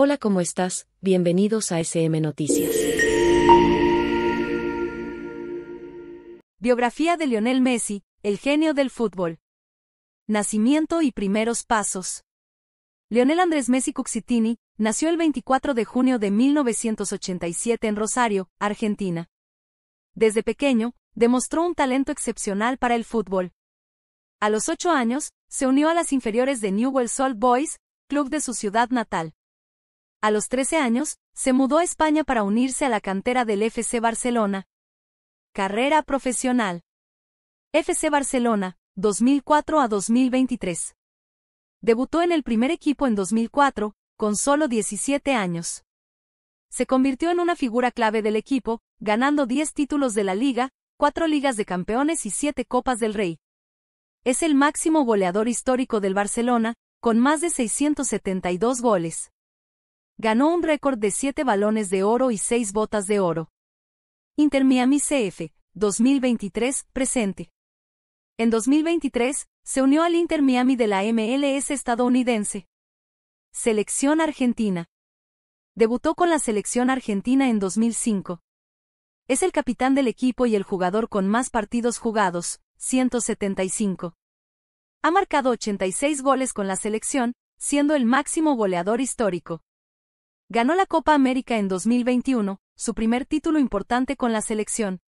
Hola, ¿cómo estás? Bienvenidos a SM Noticias. Biografía de Lionel Messi, el genio del fútbol. Nacimiento y primeros pasos. Lionel Andrés Messi Cuxitini nació el 24 de junio de 1987 en Rosario, Argentina. Desde pequeño, demostró un talento excepcional para el fútbol. A los ocho años, se unió a las inferiores de Newell's Old Boys, club de su ciudad natal. A los 13 años, se mudó a España para unirse a la cantera del FC Barcelona. Carrera profesional. FC Barcelona, 2004 a 2023. Debutó en el primer equipo en 2004, con solo 17 años. Se convirtió en una figura clave del equipo, ganando 10 títulos de la liga, 4 ligas de campeones y 7 copas del Rey. Es el máximo goleador histórico del Barcelona, con más de 672 goles ganó un récord de 7 balones de oro y 6 botas de oro. Inter Miami CF, 2023, presente. En 2023, se unió al Inter Miami de la MLS estadounidense. Selección Argentina. Debutó con la selección argentina en 2005. Es el capitán del equipo y el jugador con más partidos jugados, 175. Ha marcado 86 goles con la selección, siendo el máximo goleador histórico. Ganó la Copa América en 2021, su primer título importante con la selección.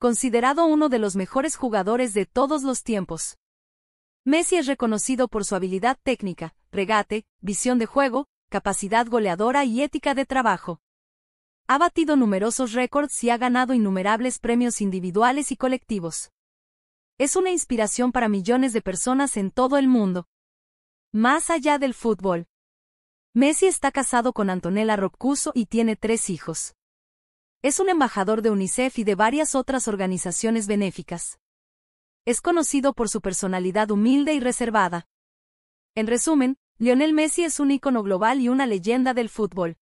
Considerado uno de los mejores jugadores de todos los tiempos. Messi es reconocido por su habilidad técnica, regate, visión de juego, capacidad goleadora y ética de trabajo. Ha batido numerosos récords y ha ganado innumerables premios individuales y colectivos. Es una inspiración para millones de personas en todo el mundo. Más allá del fútbol. Messi está casado con Antonella Roccuso y tiene tres hijos. Es un embajador de UNICEF y de varias otras organizaciones benéficas. Es conocido por su personalidad humilde y reservada. En resumen, Lionel Messi es un ícono global y una leyenda del fútbol.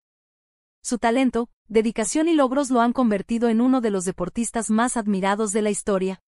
Su talento, dedicación y logros lo han convertido en uno de los deportistas más admirados de la historia.